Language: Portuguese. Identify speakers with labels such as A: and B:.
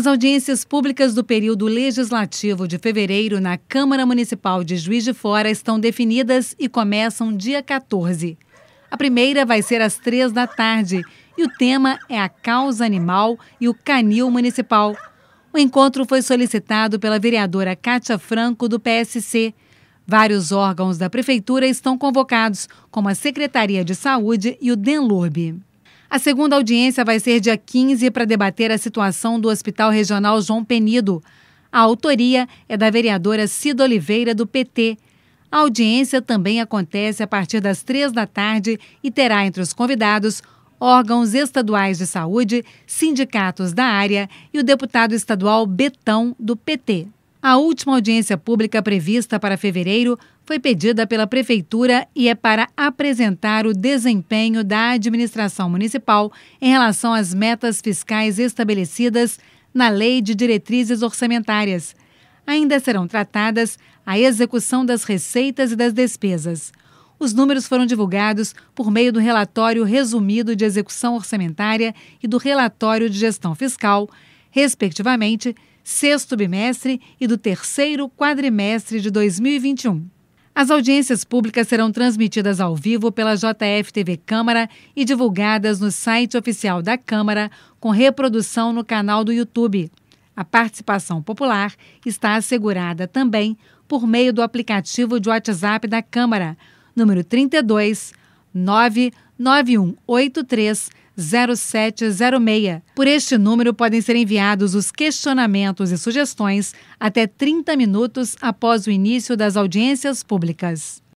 A: As audiências públicas do período legislativo de fevereiro na Câmara Municipal de Juiz de Fora estão definidas e começam dia 14. A primeira vai ser às três da tarde e o tema é a causa animal e o canil municipal. O encontro foi solicitado pela vereadora Cátia Franco, do PSC. Vários órgãos da prefeitura estão convocados, como a Secretaria de Saúde e o DENLURB. A segunda audiência vai ser dia 15 para debater a situação do Hospital Regional João Penido. A autoria é da vereadora Cida Oliveira, do PT. A audiência também acontece a partir das três da tarde e terá entre os convidados órgãos estaduais de saúde, sindicatos da área e o deputado estadual Betão, do PT. A última audiência pública prevista para fevereiro foi pedida pela Prefeitura e é para apresentar o desempenho da administração municipal em relação às metas fiscais estabelecidas na Lei de Diretrizes Orçamentárias. Ainda serão tratadas a execução das receitas e das despesas. Os números foram divulgados por meio do relatório resumido de execução orçamentária e do relatório de gestão fiscal, respectivamente sexto bimestre e do terceiro quadrimestre de 2021. As audiências públicas serão transmitidas ao vivo pela JF TV Câmara e divulgadas no site oficial da Câmara, com reprodução no canal do YouTube. A participação popular está assegurada também por meio do aplicativo de WhatsApp da Câmara, número 32 9183 0706. Por este número podem ser enviados os questionamentos e sugestões até 30 minutos após o início das audiências públicas.